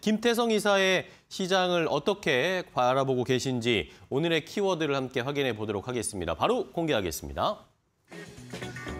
김태성 이사의 시장을 어떻게 바라보고 계신지 오늘의 키워드를 함께 확인해 보도록 하겠습니다. 바로 공개하겠습니다.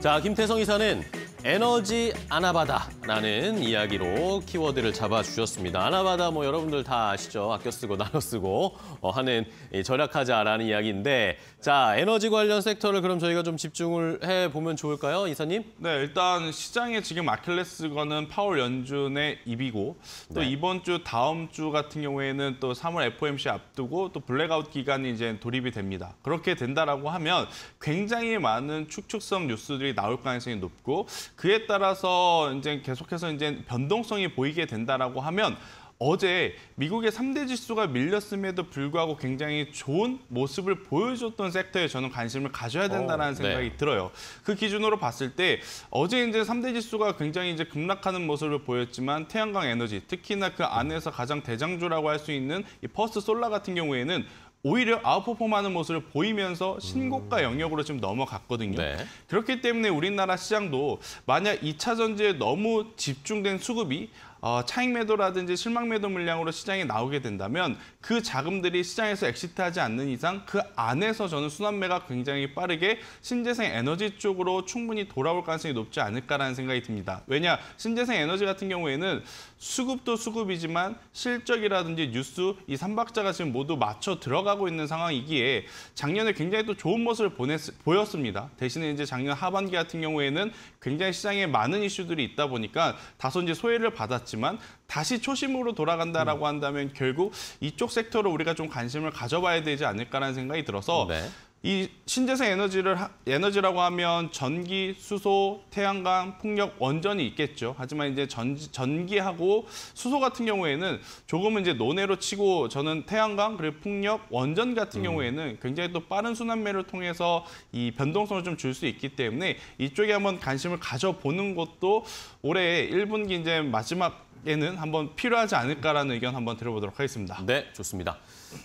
자, 김태성 이사는 에너지 아나바다라는 이야기로 키워드를 잡아주셨습니다. 아나바다 뭐 여러분들 다 아시죠? 아껴 쓰고 나눠 쓰고 어, 하는 절약하자라는 이야기인데 자 에너지 관련 섹터를 그럼 저희가 좀 집중을 해보면 좋을까요? 이사님? 네, 일단 시장에 지금 아킬레스건은 파월 연준의 입이고 또 네. 이번 주 다음 주 같은 경우에는 또 3월 FOMC 앞두고 또 블랙아웃 기간이 이제 돌입이 됩니다. 그렇게 된다라고 하면 굉장히 많은 축축성 뉴스들이 나올 가능성이 높고 그에 따라서 이제 계속해서 이제 변동성이 보이게 된다라고 하면 어제 미국의 3대 지수가 밀렸음에도 불구하고 굉장히 좋은 모습을 보여줬던 섹터에 저는 관심을 가져야 된다는 오, 어, 네. 생각이 들어요. 그 기준으로 봤을 때 어제 이제 3대 지수가 굉장히 이제 급락하는 모습을 보였지만 태양광 에너지, 특히나 그 안에서 가장 대장주라고 할 수 있는 이 퍼스트 솔라 같은 경우에는 오히려 아웃퍼폼하는 모습을 보이면서 신고가 음. 영역으로 지금 넘어갔거든요. 네. 그렇기 때문에 우리나라 시장도 만약 2차 전지에 너무 집중된 수급이 어, 차익 매도라든지 실망 매도 물량으로 시장에 나오게 된다면 그 자금들이 시장에서 엑시트하지 않는 이상 그 안에서 저는 순환매가 굉장히 빠르게 신재생 에너지 쪽으로 충분히 돌아올 가능성이 높지 않을까라는 생각이 듭니다. 왜냐, 신재생 에너지 같은 경우에는 수급도 수급이지만 실적이라든지 뉴스 이삼박자가 지금 모두 맞춰 들어가고 있는 상황이기에 작년에 굉장히 또 좋은 모습을 보냈, 보였습니다. 대신에 이제 작년 하반기 같은 경우에는 굉장히 시장에 많은 이슈들이 있다 보니까 다소 이제 소외를 받았지 않았지만 다시 초심으로 돌아간다라고 음. 한다면 결국 이쪽 섹터로 우리가 좀 관심을 가져봐야 되지 않을까라는 생각이 들어서 네. 이 신재생 에너지를 에너지라고 하면 전기, 수소, 태양광, 풍력 원전이 있겠죠. 하지만 이제 전, 전기하고 수소 같은 경우에는 조금은 이제 논외로 치고 저는 태양광 그리고 풍력 원전 같은 음. 경우에는 굉장히 또 빠른 순환매를 통해서 이 변동성을 좀 줄 수 있기 때문에 이쪽에 한번 관심을 가져보는 것도 올해 1분기 이제 마지막 에는 한번 필요하지 않을까라는 의견 한번 들어보도록 하겠습니다. 네, 좋습니다.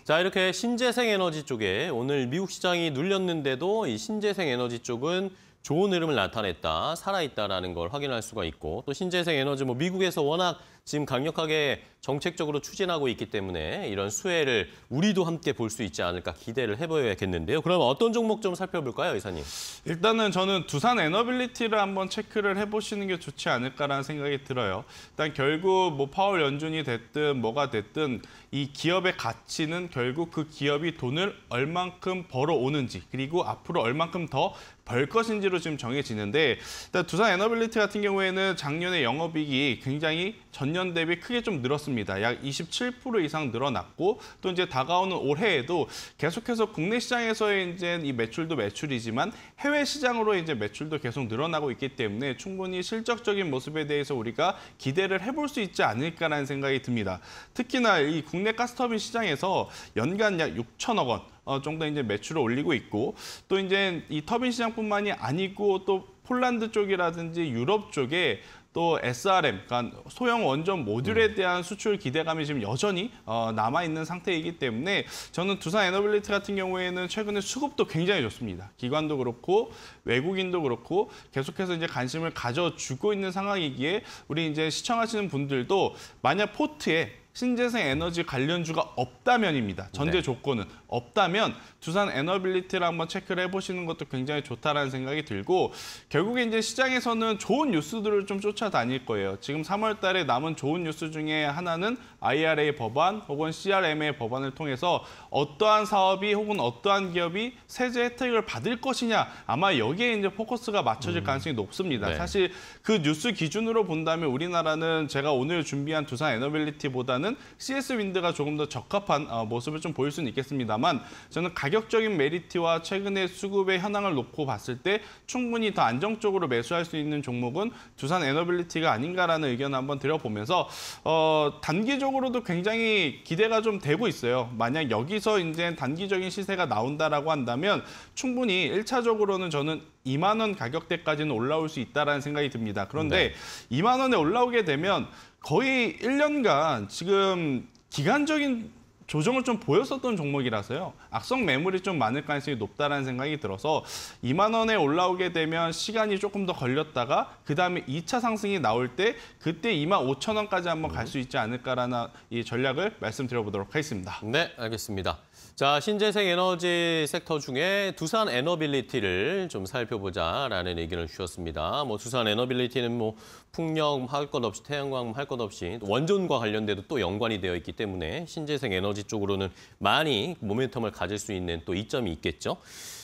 자, 이렇게 신재생 에너지 쪽에 오늘 미국 시장이 눌렸는데도 이 신재생 에너지 쪽은 좋은 흐름을 나타냈다, 살아있다라는 걸 확인할 수가 있고 또 신재생 에너지 뭐 미국에서 워낙 지금 강력하게 정책적으로 추진하고 있기 때문에 이런 수혜를 우리도 함께 볼 수 있지 않을까 기대를 해봐야겠는데요. 그럼 어떤 종목 좀 살펴볼까요, 이사님? 일단은 저는 두산 에너빌리티를 한번 체크를 해보시는 게 좋지 않을까라는 생각이 들어요. 일단 결국 뭐 파월 연준이 됐든 뭐가 됐든 이 기업의 가치는 결국 그 기업이 돈을 얼만큼 벌어오는지 그리고 앞으로 얼만큼 더벌 것인지로 지금 정해지는데 일단 두산 에너빌리티 같은 경우에는 작년에 영업이익이 굉장히 전년 대비 크게 좀 늘었습니다. 약 27% 이상 늘어났고 또 이제 다가오는 올해에도 계속해서 국내 시장에서의 이제 이 매출도 매출이지만 해외 시장으로 이제 매출도 계속 늘어나고 있기 때문에 충분히 실적적인 모습에 대해서 우리가 기대를 해볼 수 있지 않을까라는 생각이 듭니다. 특히나 이 국내 가스터빈 시장에서 연간 약 6천억 원 어, 좀더 이제 매출을 올리고 있고 또 이제 이 터빈 시장뿐만이 아니고 또 폴란드 쪽이라든지 유럽 쪽에 또 SRM, 그러니까 소형 원전 모듈에 음. 대한 수출 기대감이 지금 여전히 어, 남아있는 상태이기 때문에 저는 두산 에너빌리티 같은 경우에는 최근에 수급도 굉장히 좋습니다. 기관도 그렇고 외국인도 그렇고 계속해서 이제 관심을 가져주고 있는 상황이기에 우리 이제 시청하시는 분들도 만약 포트에 신재생 에너지 관련주가 없다면입니다. 전제 네. 조건은 없다면 두산 에너빌리티를 한번 체크를 해보시는 것도 굉장히 좋다라는 생각이 들고 결국에 이제 시장에서는 좋은 뉴스들을 좀 쫓아다닐 거예요. 지금 3월 달에 남은 좋은 뉴스 중에 하나는 IRA 법안 혹은 CRMA 법안을 통해서 어떠한 사업이 혹은 어떠한 기업이 세제 혜택을 받을 것이냐 아마 여기에 이제 포커스가 맞춰질 음. 가능성이 높습니다. 네. 사실 그 뉴스 기준으로 본다면 우리나라는 제가 오늘 준비한 두산 에너빌리티보다는 때는 CS 윈드가 조금 더 적합한 어, 모습을 좀 보일 수는 있겠습니다만 저는 가격적인 메리트와 최근의 수급의 현황을 놓고 봤을 때 충분히 더 안정적으로 매수할 수 있는 종목은 두산 에너빌리티가 아닌가라는 의견을 한번 드려보면서 어, 단기적으로도 굉장히 기대가 좀 되고 있어요. 만약 여기서 이제 단기적인 시세가 나온다라고 한다면 충분히 1차적으로는 저는 2만 원 가격대까지는 올라올 수 있다라는 생각이 듭니다. 그런데 네. 2만 원에 올라오게 되면 거의 1년간 지금 기간적인 조정을 좀 보였었던 종목이라서요. 악성 매물이 좀 많을 가능성이 높다는 생각이 들어서 2만 원에 올라오게 되면 시간이 조금 더 걸렸다가 그다음에 2차 상승이 나올 때 그때 2만 5천 원까지 한번 갈 수 있지 않을까라는 이 전략을 말씀드려보도록 하겠습니다. 네, 알겠습니다. 자, 신재생 에너지 섹터 중에 두산 에너빌리티를 좀 살펴보자라는 의견을 주셨습니다. 뭐 두산 에너빌리티는 뭐 풍력 할 것 없이 태양광 할 것 없이 원전과 관련돼도 또 연관이 되어 있기 때문에 신재생 에너지 나머지 쪽으로는 많이 모멘텀을 가질 수 있는 또 이점이 있겠죠.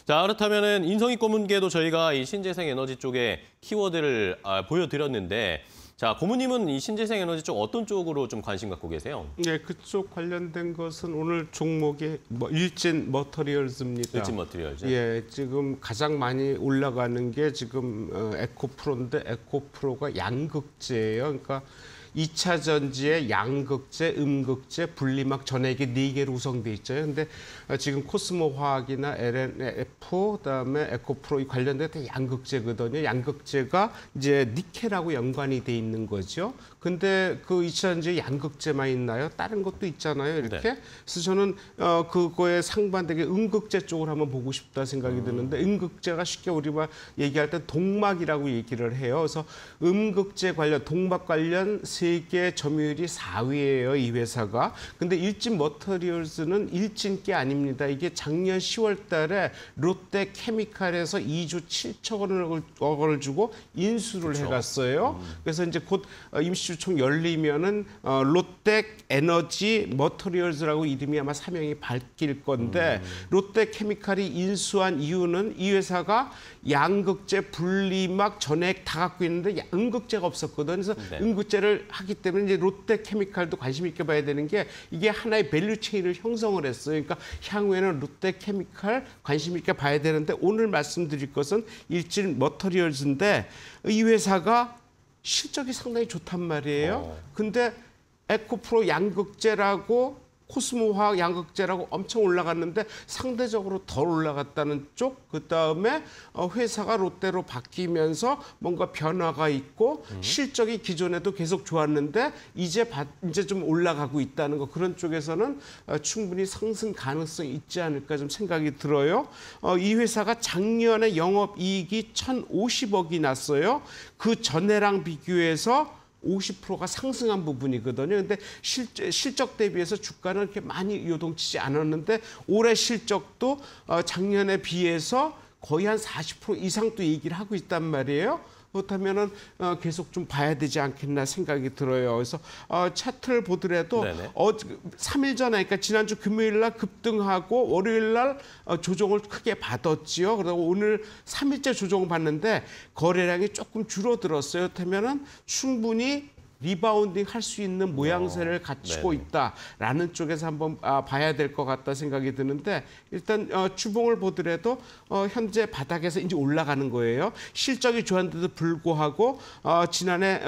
자 그렇다면은 인성이 꼬문계도 저희가 이 신재생 에너지 쪽에 키워드를 아, 보여드렸는데 자 고모님은 이 신재생 에너지 쪽 어떤 쪽으로 좀 관심 갖고 계세요? 네 그쪽 관련된 것은 오늘 종목의뭐 일진 머터리얼즈입니다. 일진 머터리얼즈. 예 지금 가장 많이 올라가는 게 지금 어, 에코프로인데 에코프로가 양극재예요. 그러니까 2차 전지에 양극재, 음극재, 분리막 전액이 4개로 구성돼 있죠. 근데 어, 지금 코스모 화학이나 LNF, 그다음에 에코프로 관련된 양극재거든요. 양극재가 이제 니켈하고 연관이 돼 있는 거죠. 근데 그 2차 전지에 양극재만 있나요? 다른 것도 있잖아요. 이렇게. 네. 그래서 저는 어, 그거에 상반되게 음극재 쪽을 한번 보고 싶다 생각이 음. 드는데 음극재가 쉽게 우리가 얘기할 때 동막이라고 얘기를 해요. 그래서 음극재 관련, 동막 관련 세 세계 점유율이 4위예요, 이 회사가. 근데 일진 머터리얼스는 일진게 아닙니다. 이게 작년 10월 달에 롯데 케미칼에서 2조 7천 원을 억을 주고 인수를 그렇해 갔어요. 음. 그래서 이제 곧 어, 임시주총 열리면은 어, 롯데 에너지 머터리얼스라고 이름이 아마 사명이 밝힐 건데 음. 롯데 케미칼이 인수한 이유는 이 회사가 양극재 분리막 전액 다 갖고 있는데 양극재가 없었거든. 요 그래서 네. 음극재를 하기 때문에 이제 롯데케미칼도 관심 있게 봐야 되는 게 이게 하나의 밸류 체인을 형성을 했어요. 그러니까 향후에는 롯데케미칼 관심 있게 봐야 되는데 오늘 말씀드릴 것은 일진 머터리얼즈인데 이 회사가 실적이 상당히 좋단 말이에요. 어. 근데 에코프로 양극재라고 코스모화학 양극재라고 엄청 올라갔는데 상대적으로 덜 올라갔다는 쪽, 그다음에 어, 회사가 롯데로 바뀌면서 뭔가 변화가 있고 음. 실적이 기존에도 계속 좋았는데 이제 바, 이제 좀 올라가고 있다는 거 그런 쪽에서는 어, 충분히 상승 가능성이 있지 않을까 좀 생각이 들어요. 어, 이 회사가 작년에 영업 이익이 1,050억이 났어요. 그 전해랑 비교해서 50%가 상승한 부분이거든요. 근데 실제 실적 대비해서 주가는 이렇게 많이 요동치지 않았는데 올해 실적도 어, 작년에 비해서 거의 한 40% 이상 도 얘기를 하고 있단 말이에요. 그렇다면은 어, 계속 좀 봐야 되지 않겠나 생각이 들어요. 그래서 어, 차트를 보더라도 어, 3일 전에 그러니까 지난주 금요일 날 급등하고 월요일 날 어, 조정을 크게 받았지요. 그러고 오늘 3일째 조정 을 받는데 거래량이 조금 줄어들었어요. 그렇다면은 충분히 리바운딩 할 수 있는 모양새를 어, 갖추고 있다라는 쪽에서 한번 아, 봐야 될 것 같다 생각이 드는데 일단 추봉을 어, 보더라도 어, 현재 바닥에서 이제 올라가는 거예요. 실적이 좋았는데도 불구하고 지난해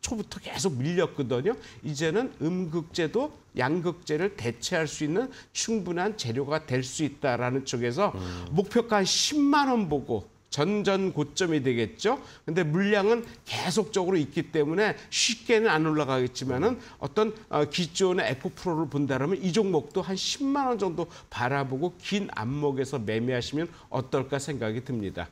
초부터 계속 밀렸거든요. 이제는 음극제도 양극재를 대체할 수 있는 충분한 재료가 될 수 있다라는 쪽에서 음. 목표가 한 10만 원 보고 전전 고점이 되겠죠. 근데 물량은 계속적으로 있기 때문에 쉽게는 안 올라가겠지만은 어떤 어, 기존의 에코 프로를 본다라면 이 종목도 한 10만 원 정도 바라보고 긴 안목에서 매매하시면 어떨까 생각이 듭니다.